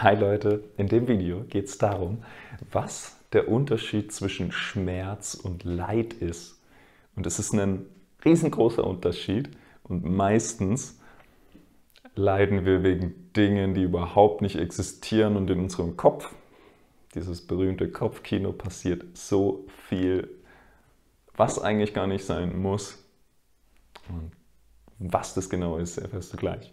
Hi Leute, in dem Video geht es darum, was der Unterschied zwischen Schmerz und Leid ist. Und es ist ein riesengroßer Unterschied und meistens leiden wir wegen Dingen, die überhaupt nicht existieren und in unserem Kopf, dieses berühmte Kopfkino, passiert so viel, was eigentlich gar nicht sein muss. Und was das genau ist, erfährst du gleich.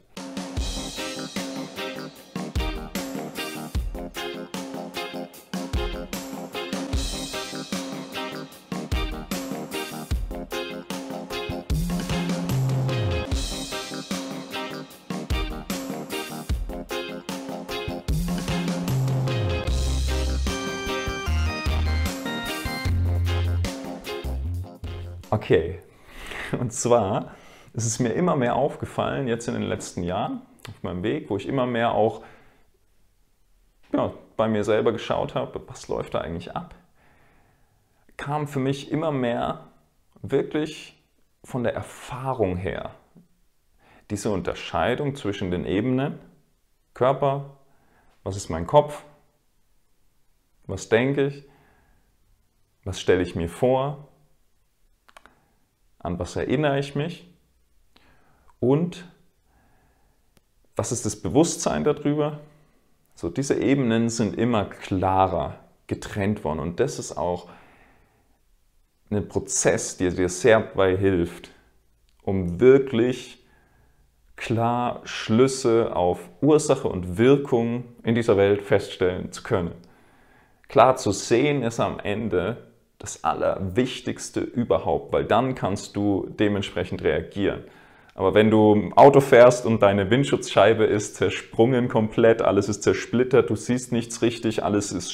Okay, und zwar ist es mir immer mehr aufgefallen, jetzt in den letzten Jahren, auf meinem Weg, wo ich immer mehr auch ja, bei mir selber geschaut habe, was läuft da eigentlich ab, kam für mich immer mehr wirklich von der Erfahrung her diese Unterscheidung zwischen den Ebenen, Körper, was ist mein Kopf, was denke ich, was stelle ich mir vor, an was erinnere ich mich und was ist das Bewusstsein darüber. So, diese Ebenen sind immer klarer getrennt worden und das ist auch ein Prozess, der dir sehr dabei hilft, um wirklich klar Schlüsse auf Ursache und Wirkung in dieser Welt feststellen zu können. Klar zu sehen ist am Ende, das Allerwichtigste überhaupt, weil dann kannst du dementsprechend reagieren. Aber wenn du im Auto fährst und deine Windschutzscheibe ist zersprungen komplett, alles ist zersplittert, du siehst nichts richtig, alles ist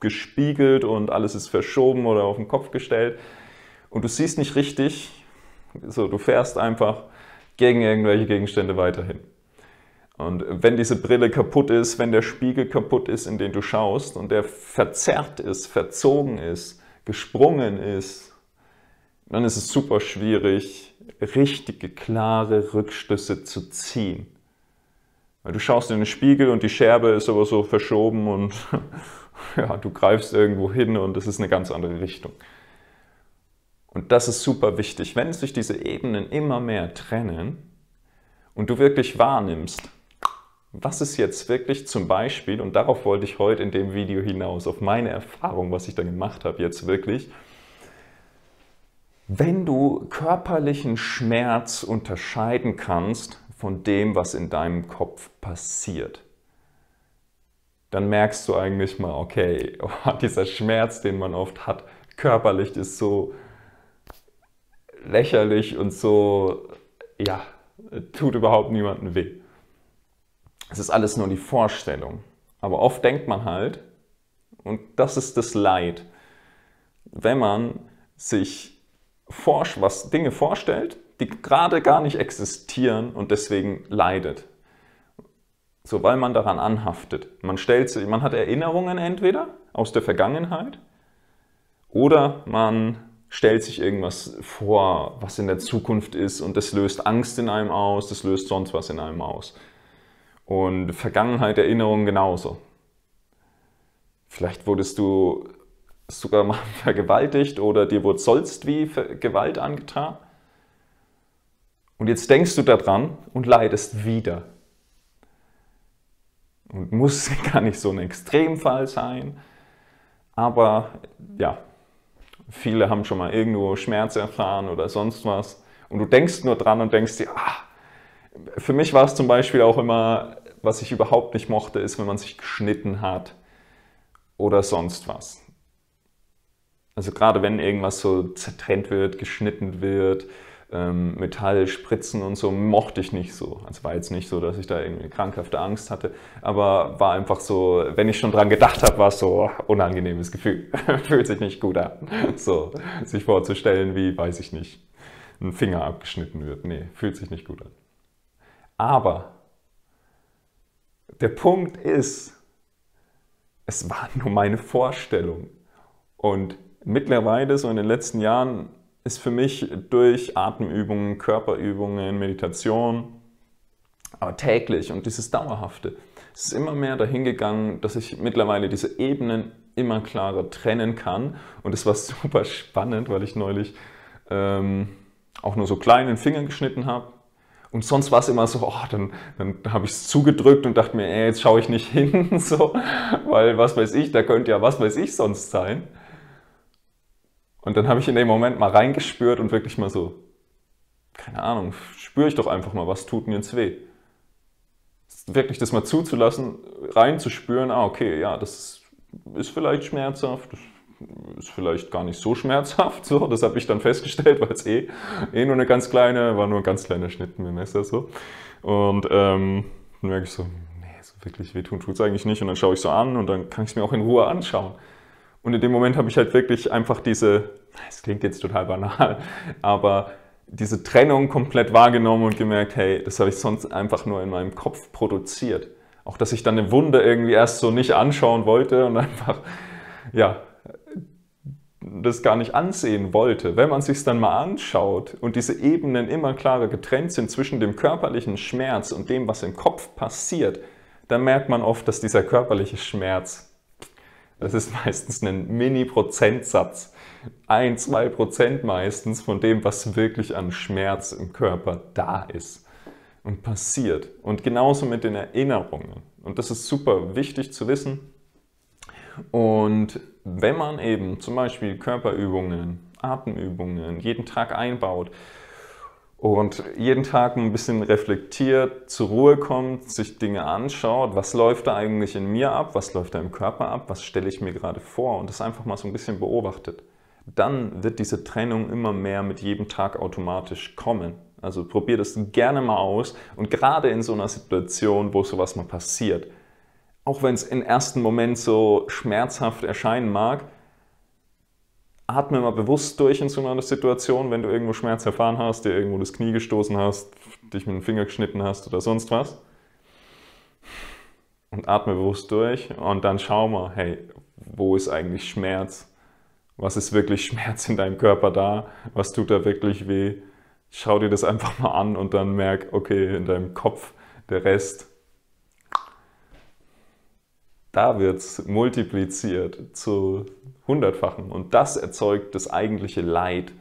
gespiegelt und alles ist verschoben oder auf den Kopf gestellt und du siehst nicht richtig, so du fährst einfach gegen irgendwelche Gegenstände weiterhin. Und wenn diese Brille kaputt ist, wenn der Spiegel kaputt ist, in den du schaust und der verzerrt ist, verzogen ist, gesprungen ist, dann ist es super schwierig, richtige, klare Rückschlüsse zu ziehen. Weil du schaust in den Spiegel und die Scherbe ist aber so verschoben und ja, du greifst irgendwo hin und es ist eine ganz andere Richtung. Und das ist super wichtig. Wenn sich diese Ebenen immer mehr trennen und du wirklich wahrnimmst, was ist jetzt wirklich zum Beispiel, und darauf wollte ich heute in dem Video hinaus, auf meine Erfahrung, was ich da gemacht habe, jetzt wirklich, wenn du körperlichen Schmerz unterscheiden kannst von dem, was in deinem Kopf passiert, dann merkst du eigentlich mal, okay, oh, dieser Schmerz, den man oft hat, körperlich ist so lächerlich und so, ja, tut überhaupt niemandem weh es ist alles nur die Vorstellung. Aber oft denkt man halt, und das ist das Leid, wenn man sich forsch, was Dinge vorstellt, die gerade gar nicht existieren und deswegen leidet. So, weil man daran anhaftet. Man stellt sich, man hat Erinnerungen entweder aus der Vergangenheit oder man stellt sich irgendwas vor, was in der Zukunft ist und das löst Angst in einem aus, das löst sonst was in einem aus. Und Vergangenheit, Erinnerung genauso. Vielleicht wurdest du sogar mal vergewaltigt oder dir wurde sollst wie Gewalt angetan. Und jetzt denkst du daran und leidest wieder. Und muss gar nicht so ein Extremfall sein. Aber ja, viele haben schon mal irgendwo Schmerz erfahren oder sonst was. Und du denkst nur dran und denkst dir, ah, für mich war es zum Beispiel auch immer, was ich überhaupt nicht mochte, ist, wenn man sich geschnitten hat oder sonst was. Also gerade wenn irgendwas so zertrennt wird, geschnitten wird, ähm, Metallspritzen und so, mochte ich nicht so. Also war jetzt nicht so, dass ich da irgendwie krankhafte Angst hatte, aber war einfach so, wenn ich schon dran gedacht habe, war es so oh, unangenehmes Gefühl. Fühlt sich nicht gut an. So, sich vorzustellen, wie, weiß ich nicht, ein Finger abgeschnitten wird. Nee, fühlt sich nicht gut an. Aber der Punkt ist, es war nur meine Vorstellung. Und mittlerweile, so in den letzten Jahren, ist für mich durch Atemübungen, Körperübungen, Meditation, aber täglich und dieses Dauerhafte, es ist immer mehr dahingegangen, dass ich mittlerweile diese Ebenen immer klarer trennen kann. Und es war super spannend, weil ich neulich ähm, auch nur so kleinen Finger geschnitten habe und sonst war es immer so, oh, dann, dann habe ich es zugedrückt und dachte mir, ey, jetzt schaue ich nicht hin, so, weil was weiß ich, da könnte ja was weiß ich sonst sein. Und dann habe ich in dem Moment mal reingespürt und wirklich mal so, keine Ahnung, spüre ich doch einfach mal, was tut mir jetzt weh. Wirklich das mal zuzulassen, reinzuspüren, ah, okay, ja, das ist vielleicht schmerzhaft, ist vielleicht gar nicht so schmerzhaft. So. Das habe ich dann festgestellt, weil es eh, eh nur eine ganz kleine, war nur ein ganz kleiner Schnitt mit dem Messer so. Und ähm, dann merke ich so, nee, so wirklich wehtun tut es eigentlich nicht. Und dann schaue ich so an und dann kann ich es mir auch in Ruhe anschauen. Und in dem Moment habe ich halt wirklich einfach diese, es klingt jetzt total banal, aber diese Trennung komplett wahrgenommen und gemerkt, hey, das habe ich sonst einfach nur in meinem Kopf produziert. Auch dass ich dann eine Wunde irgendwie erst so nicht anschauen wollte und einfach, ja, das gar nicht ansehen wollte, wenn man sich dann mal anschaut und diese Ebenen immer klarer getrennt sind zwischen dem körperlichen Schmerz und dem, was im Kopf passiert, dann merkt man oft, dass dieser körperliche Schmerz, das ist meistens ein Mini-Prozentsatz, ein, zwei Prozent meistens von dem, was wirklich an Schmerz im Körper da ist und passiert. Und genauso mit den Erinnerungen. Und das ist super wichtig zu wissen und wenn man eben zum Beispiel Körperübungen, Atemübungen jeden Tag einbaut und jeden Tag ein bisschen reflektiert, zur Ruhe kommt, sich Dinge anschaut, was läuft da eigentlich in mir ab, was läuft da im Körper ab, was stelle ich mir gerade vor und das einfach mal so ein bisschen beobachtet, dann wird diese Trennung immer mehr mit jedem Tag automatisch kommen. Also probier das gerne mal aus und gerade in so einer Situation, wo sowas mal passiert, auch wenn es im ersten Moment so schmerzhaft erscheinen mag, atme mal bewusst durch in so einer Situation, wenn du irgendwo Schmerz erfahren hast, dir irgendwo das Knie gestoßen hast, dich mit dem Finger geschnitten hast oder sonst was. Und atme bewusst durch und dann schau mal, hey, wo ist eigentlich Schmerz? Was ist wirklich Schmerz in deinem Körper da? Was tut da wirklich weh? Schau dir das einfach mal an und dann merk, okay, in deinem Kopf der Rest da wird es multipliziert zu hundertfachen und das erzeugt das eigentliche Leid.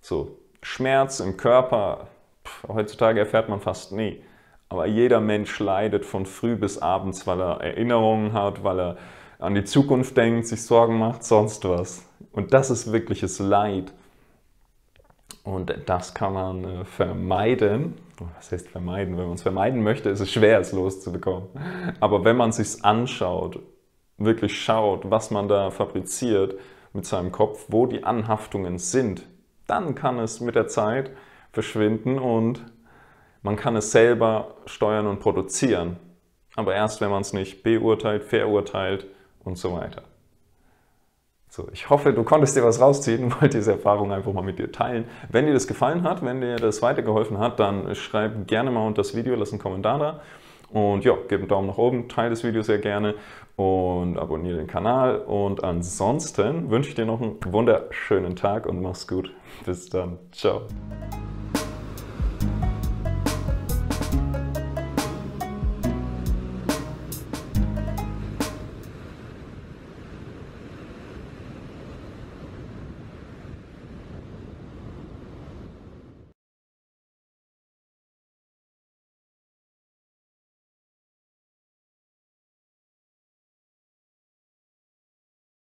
So, Schmerz im Körper, pff, heutzutage erfährt man fast nie. Aber jeder Mensch leidet von früh bis abends, weil er Erinnerungen hat, weil er an die Zukunft denkt, sich Sorgen macht, sonst was. Und das ist wirkliches Leid. Und das kann man äh, vermeiden. Was heißt vermeiden? Wenn man es vermeiden möchte, ist es schwer, es loszubekommen. Aber wenn man es sich anschaut, wirklich schaut, was man da fabriziert mit seinem Kopf, wo die Anhaftungen sind, dann kann es mit der Zeit verschwinden und man kann es selber steuern und produzieren. Aber erst, wenn man es nicht beurteilt, verurteilt und so weiter. So, ich hoffe, du konntest dir was rausziehen, und wollte diese Erfahrung einfach mal mit dir teilen. Wenn dir das gefallen hat, wenn dir das weitergeholfen hat, dann schreib gerne mal unter das Video, lass einen Kommentar da. Und ja, gib einen Daumen nach oben, teile das Video sehr gerne und abonniere den Kanal. Und ansonsten wünsche ich dir noch einen wunderschönen Tag und mach's gut. Bis dann. Ciao.